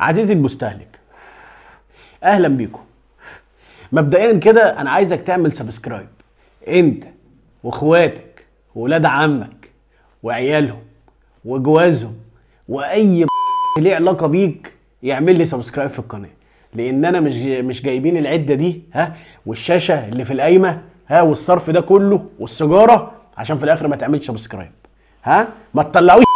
عزيزي المستهلك اهلا بيكم مبدئيا كده انا عايزك تعمل سبسكرايب انت واخواتك وولاد عمك وعيالهم وجوازهم واي ليه علاقه بيك يعمل لي سبسكرايب في القناه لان انا مش مش جايبين العده دي ها والشاشه اللي في القايمه ها والصرف ده كله والسيجاره عشان في الاخر ما تعملش سبسكرايب ها ما تطلعوش